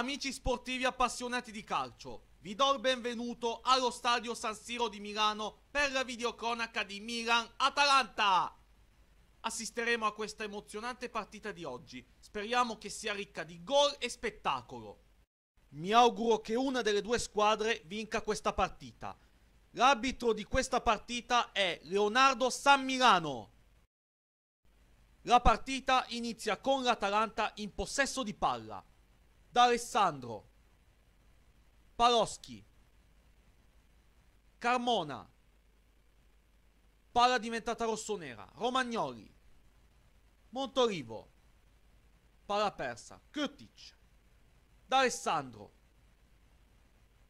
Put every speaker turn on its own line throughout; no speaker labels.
Amici sportivi appassionati di calcio, vi do il benvenuto allo stadio San Siro di Milano per la videocronaca di Milan-Atalanta. Assisteremo a questa emozionante partita di oggi, speriamo che sia ricca di gol e spettacolo. Mi auguro che una delle due squadre vinca questa partita. L'arbitro di questa partita è Leonardo San Milano. La partita inizia con l'Atalanta in possesso di palla. D'Alessandro, Paloschi, Carmona, palla diventata rossonera, Romagnoli, Montorivo, palla persa, Kurtic, D'Alessandro,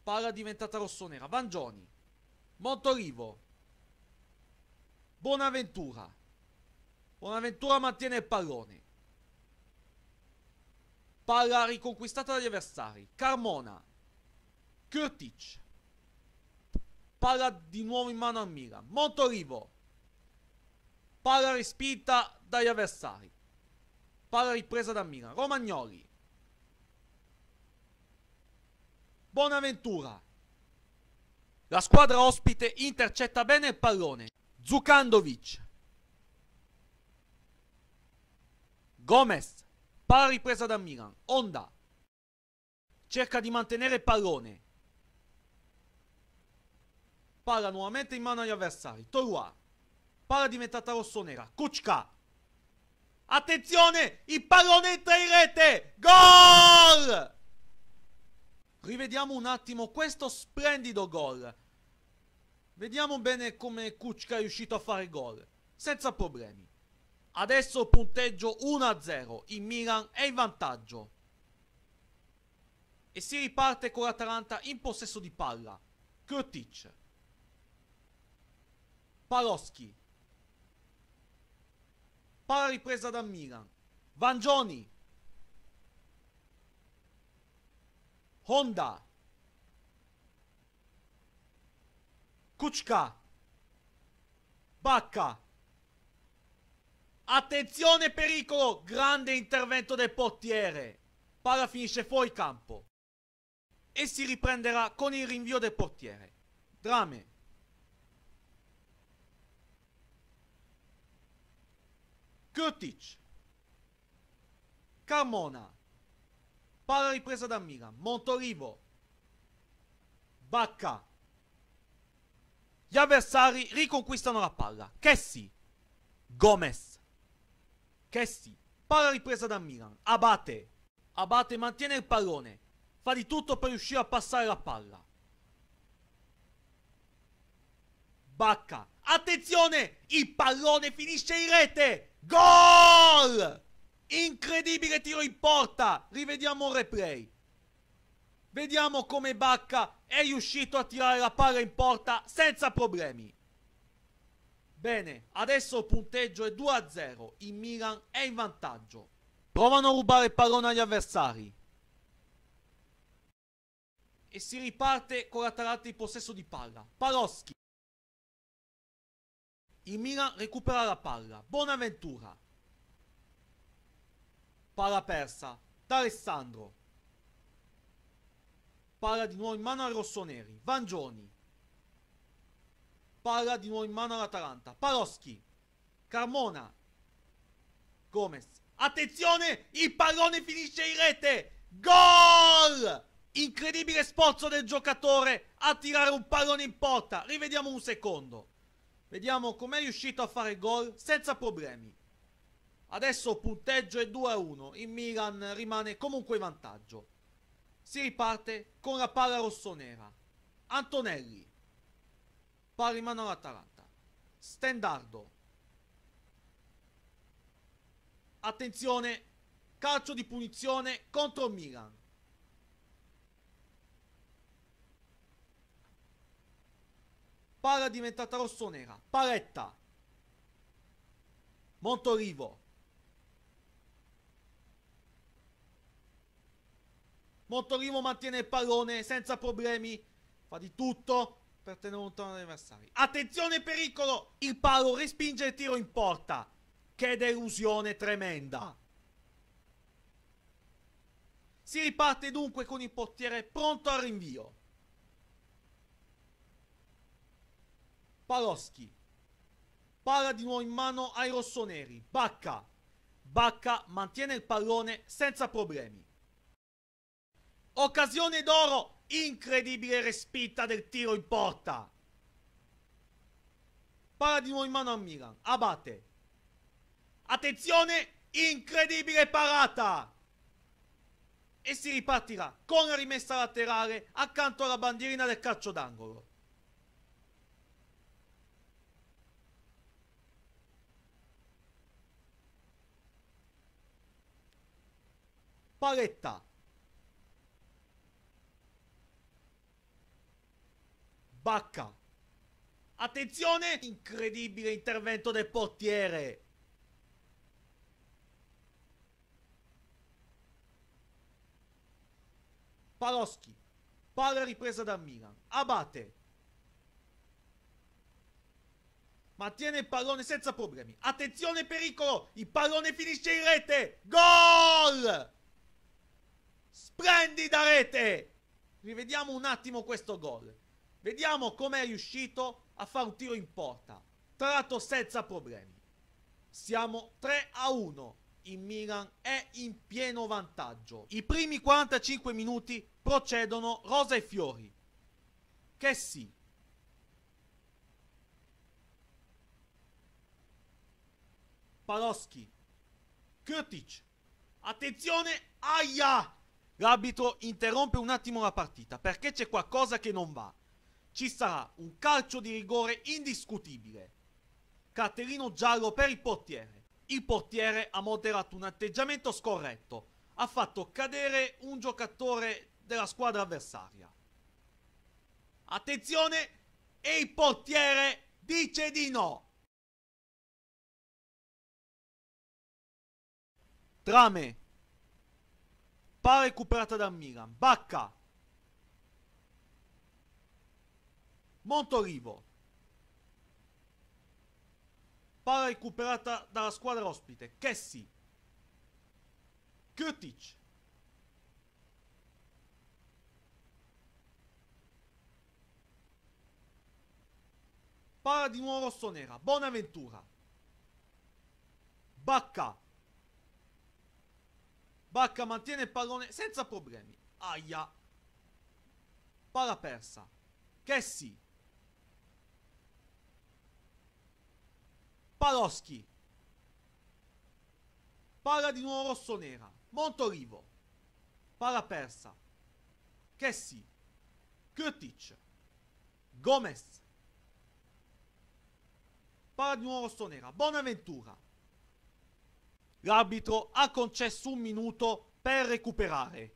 palla diventata rossonera, Vangioni, Montorivo, Bonaventura, Bonaventura mantiene il pallone, Palla riconquistata dagli avversari. Carmona. Kurtic. Palla di nuovo in mano a Milan. Montorivo. Palla respinta dagli avversari. Palla ripresa da Milan. Romagnoli. Bonaventura. La squadra ospite intercetta bene il pallone. Zukandovic. Gomez. Palla ripresa da Milan. Onda. Cerca di mantenere il pallone. Palla nuovamente in mano agli avversari. Torua. Palla diventata rossonera. Kuczka. Attenzione! Il pallone entra in rete! Gol! Rivediamo un attimo questo splendido gol. Vediamo bene come Kuczka è riuscito a fare gol. Senza problemi. Adesso punteggio 1-0, il Milan è in vantaggio. E si riparte con l'Atalanta in possesso di palla. Kurtic. Paloschi. Palla ripresa da Milan. Vangioni. Honda. Kuczka. Bacca. Attenzione pericolo! Grande intervento del portiere. Palla finisce fuori campo. E si riprenderà con il rinvio del portiere. Drame. Kurtic. Carmona. Palla ripresa da Milan. Montorivo. Bacca. Gli avversari riconquistano la palla. Kessi. Gomez. Kessi, palla ripresa da Milan, Abate, Abate mantiene il pallone, fa di tutto per riuscire a passare la palla. Bacca, attenzione, il pallone finisce in rete, gol! Incredibile tiro in porta, rivediamo un replay. Vediamo come Bacca è riuscito a tirare la palla in porta senza problemi. Bene, adesso il punteggio è 2 a 0. Il Milan è in vantaggio. Provano a rubare il pallone agli avversari. E si riparte con l'Atalanta in possesso di palla. Paloschi. Il Milan recupera la palla. Bonaventura. Palla persa. D'Alessandro. Palla di nuovo in mano ai rossoneri. Vangioni. Palla di nuovo in mano all'Atalanta. Paloschi. Carmona. Gomez. Attenzione! Il pallone finisce in rete. Gol! Incredibile sforzo del giocatore a tirare un pallone in porta. Rivediamo un secondo. Vediamo com'è riuscito a fare gol senza problemi. Adesso punteggio è 2-1. Il Milan rimane comunque in vantaggio. Si riparte con la palla rossonera. Antonelli palla in mano all'Atalanta. Stendardo. Attenzione, calcio di punizione contro Milan. Palla diventata rossonera. Paletta. Montorivo. Montorivo mantiene il pallone senza problemi. Fa di tutto per tenere un tono dei avversari. Attenzione pericolo! Il palo respinge il tiro in porta. Che delusione tremenda! Ah. Si riparte dunque con il portiere pronto al rinvio. Paloschi. Palla di nuovo in mano ai rossoneri. Bacca. Bacca mantiene il pallone senza problemi. Occasione d'oro Incredibile respinta del tiro in porta. Parla di nuovo in mano a Milan. Abate. Attenzione, incredibile parata. E si ripartirà con la rimessa laterale accanto alla bandierina del calcio d'angolo. Paletta Bacca. Attenzione! Incredibile intervento del portiere. Paloschi. Palla ripresa da Milan. Abate. Mantiene il pallone senza problemi. Attenzione pericolo! Il pallone finisce in rete. Gol! Splendida rete! Rivediamo un attimo questo gol. Vediamo com'è riuscito a fare un tiro in porta. Tratto senza problemi. Siamo 3 a 1. Il Milan è in pieno vantaggio. I primi 45 minuti procedono rosa e fiori. Che sì. Paloschi. Kurtic. Attenzione, aia! L'arbitro interrompe un attimo la partita perché c'è qualcosa che non va ci sarà un calcio di rigore indiscutibile. Cartellino giallo per il portiere. Il portiere ha moderato un atteggiamento scorretto. Ha fatto cadere un giocatore della squadra avversaria. Attenzione! E il portiere dice di no! Trame. Pare recuperata dal Milan. Bacca. Montorivo. Palla recuperata dalla squadra ospite. Kessi. Kurtic. Palla di nuovo rossonera. Bonaventura. Bacca. Bacca mantiene il pallone senza problemi. Aia. Palla persa. Kessi. Paloschi. Palla di nuovo rossonera. Montolivo. Palla persa. Kessi. Kurtic. Gomez. Palla di nuovo rossonera. Bonaventura. L'arbitro ha concesso un minuto per recuperare.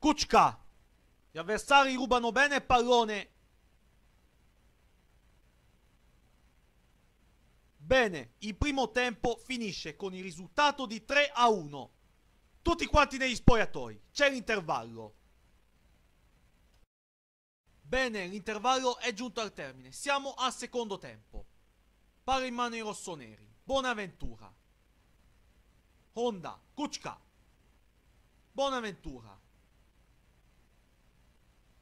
Kuczka. Gli avversari rubano bene il pallone Bene, il primo tempo finisce con il risultato di 3 a 1. Tutti quanti negli spogliatoi, c'è l'intervallo. Bene, l'intervallo è giunto al termine, siamo al secondo tempo. Pare in mano i rossoneri, Buonaventura. Honda, Kuchka. Buonaventura.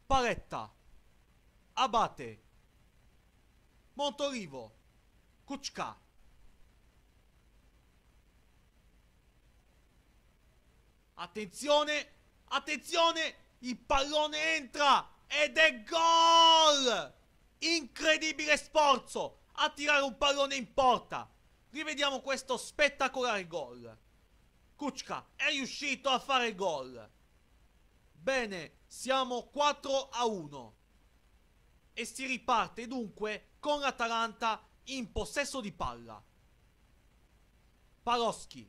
Paletta. Abate. Montolivo. Kučka. Attenzione! Attenzione! Il pallone entra! Ed è gol! Incredibile sforzo a tirare un pallone in porta. Rivediamo questo spettacolare gol. Kuczka è riuscito a fare gol. Bene, siamo 4 a 1. E si riparte dunque con l'Atalanta in possesso di palla. Paloschi.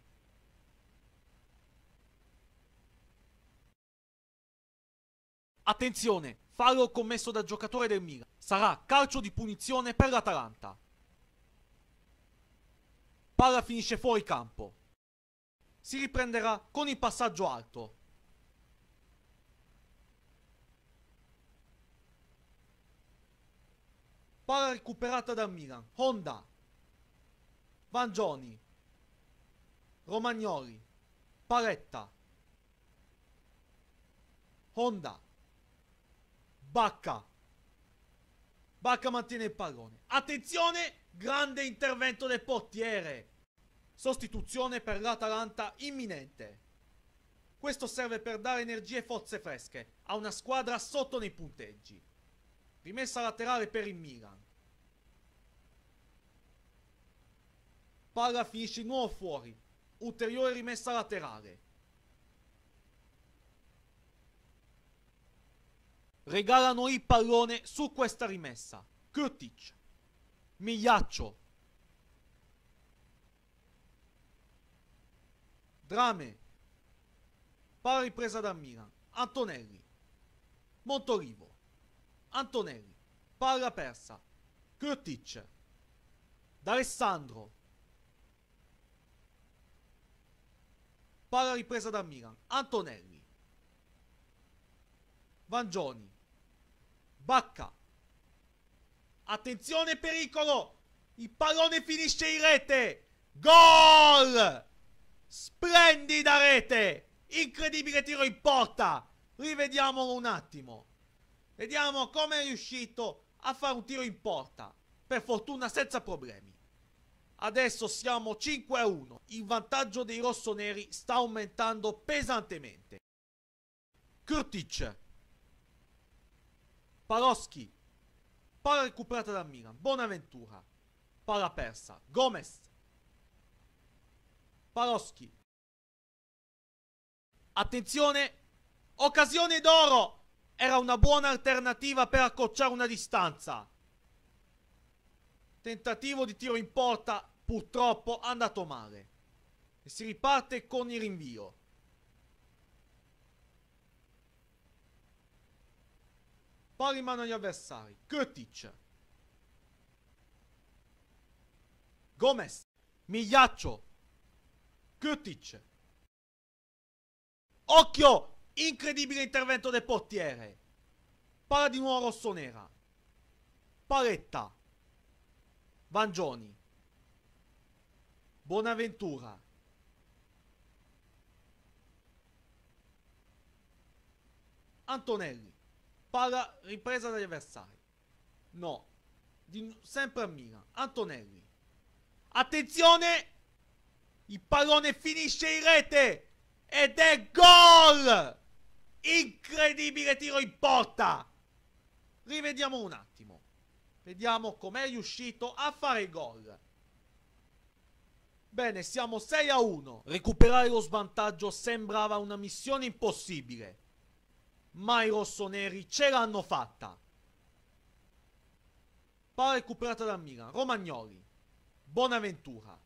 Attenzione, fallo commesso dal giocatore del Milan. Sarà calcio di punizione per l'Atalanta. Palla finisce fuori campo. Si riprenderà con il passaggio alto. Palla recuperata da Milan. Honda. Vangioni. Romagnoli. Paletta. Honda. Bacca. Bacca mantiene il pallone. Attenzione! Grande intervento del portiere. Sostituzione per l'Atalanta imminente. Questo serve per dare energie e forze fresche a una squadra sotto nei punteggi. Rimessa laterale per il Milan. Palla finisce di nuovo fuori. Ulteriore rimessa laterale. Regalano il pallone su questa rimessa. Kurtic. Migliaccio. Drame. Palla ripresa da Milan. Antonelli. Montolivo. Antonelli, palla persa, Kurtic, D'Alessandro, palla ripresa da Milan, Antonelli, Vangioni, Bacca, attenzione pericolo, il pallone finisce in rete, gol! Splendida rete! Incredibile tiro in porta! Rivediamolo un attimo. Vediamo come è riuscito a fare un tiro in porta. Per fortuna senza problemi. Adesso siamo 5 a 1. Il vantaggio dei rossoneri sta aumentando pesantemente. Kurtic. Paroschi. Palla recuperata da Milan. Bonaventura. Palla persa. Gomez. Paroschi. Attenzione. Occasione d'oro era una buona alternativa per accocciare una distanza. Tentativo di tiro in porta, purtroppo andato male. E si riparte con il rinvio. Poi rimangono gli avversari. Kurtic. Gomez. Migliaccio. Kurtic. Occhio! Incredibile intervento del portiere. Palla di nuovo rossonera. Paletta. Vangioni. Buonaventura. Antonelli. Palla ripresa dagli avversari. No. Di, sempre a Milan. Antonelli. Attenzione! Il pallone finisce in rete! Ed è gol! Incredibile tiro in porta! Rivediamo un attimo. Vediamo com'è riuscito a fare il gol. Bene, siamo 6 a 1. Recuperare lo svantaggio sembrava una missione impossibile. Ma i rossoneri ce l'hanno fatta. Palla recuperata da Milan. Romagnoli. Bonaventura.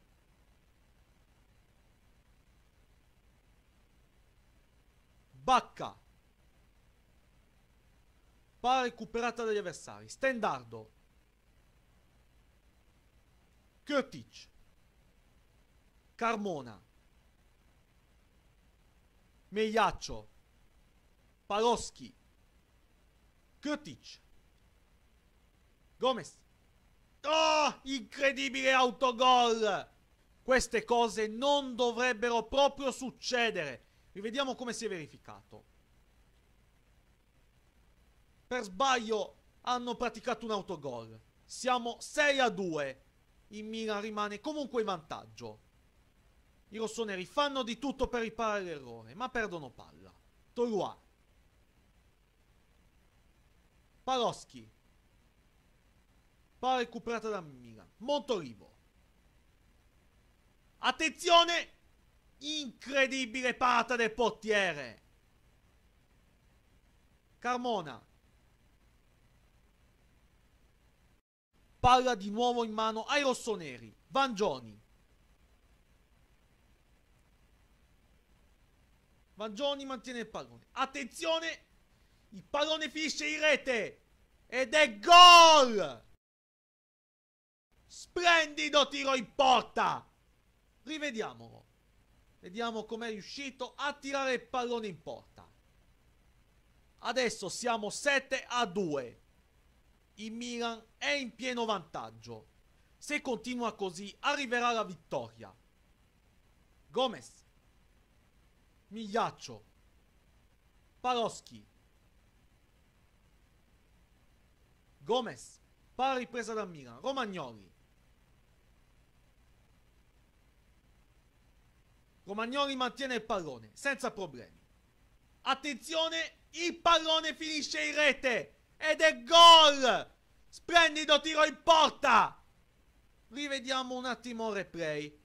Bacca. Palla recuperata dagli avversari. Stendardo. Kurtic. Carmona. Meiaccio. Paloschi. Kurtic. Gomez. Oh, incredibile autogol! Queste cose non dovrebbero proprio succedere. Rivediamo come si è verificato per sbaglio hanno praticato un autogol. Siamo 6 a 2. Il Milan rimane comunque in vantaggio. I rossoneri fanno di tutto per riparare l'errore, ma perdono palla. Toluà. Paloschi. Palla recuperata da Milan. Montolivo. Attenzione! Incredibile parata del portiere. Carmona. palla di nuovo in mano ai rossoneri. Vangioni. Vangioni mantiene il pallone. Attenzione! Il pallone finisce in rete! Ed è gol! Splendido tiro in porta! Rivediamolo. Vediamo com'è riuscito a tirare il pallone in porta. Adesso siamo 7 a 2 il Milan è in pieno vantaggio. Se continua così, arriverà la vittoria. Gomez. Migliaccio. Paroschi. Gomez. Palla ripresa da Milan. Romagnoli. Romagnoli mantiene il pallone senza problemi. Attenzione, il pallone finisce in rete. Ed è gol! Splendido tiro in porta! Rivediamo un attimo il replay.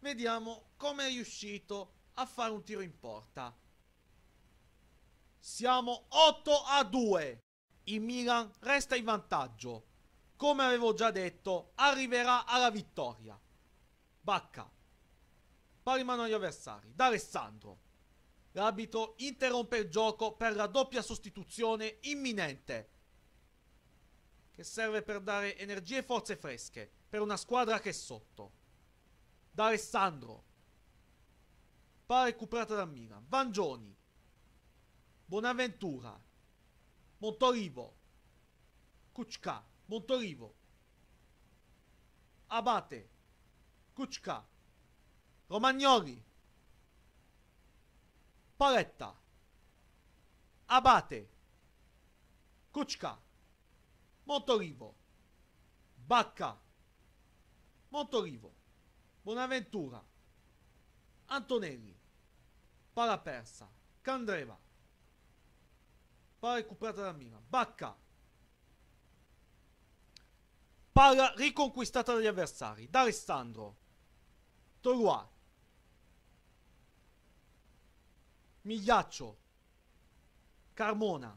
Vediamo come è riuscito a fare un tiro in porta. Siamo 8 a 2. Il Milan resta in vantaggio. Come avevo già detto, arriverà alla vittoria. Bacca. Pari mano agli avversari. D'Alessandro. L'arbitro interrompe il gioco per la doppia sostituzione imminente, che serve per dare energie e forze fresche per una squadra che è sotto. Da Alessandro. Pare recuperata da Milan. Vangioni. Bonaventura. Montolivo. Kuczka. Montolivo. Abate. Kuczka. Romagnoli. Paletta, Abate, Kuczka, Montolivo, Bacca, Montolivo, Bonaventura, Antonelli, Palapersa, Candreva, palla recuperata da Milan, Bacca, palla riconquistata dagli avversari, D'Alessandro, Toluà, Migliaccio, Carmona,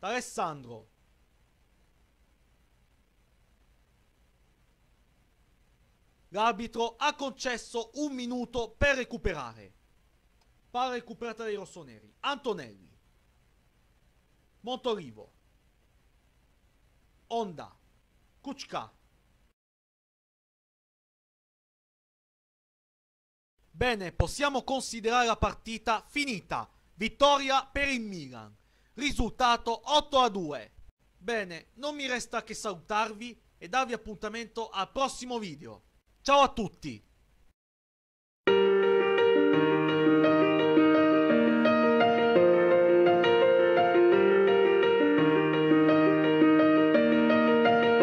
D'Alessandro. L'arbitro ha concesso un minuto per recuperare. Palla recuperata dai rossoneri. Antonelli. Montorivo. Onda. Kuczka. Bene, possiamo considerare la partita finita. Vittoria per il Milan. Risultato 8 a 2. Bene, non mi resta che salutarvi e darvi appuntamento al prossimo video. Ciao a tutti!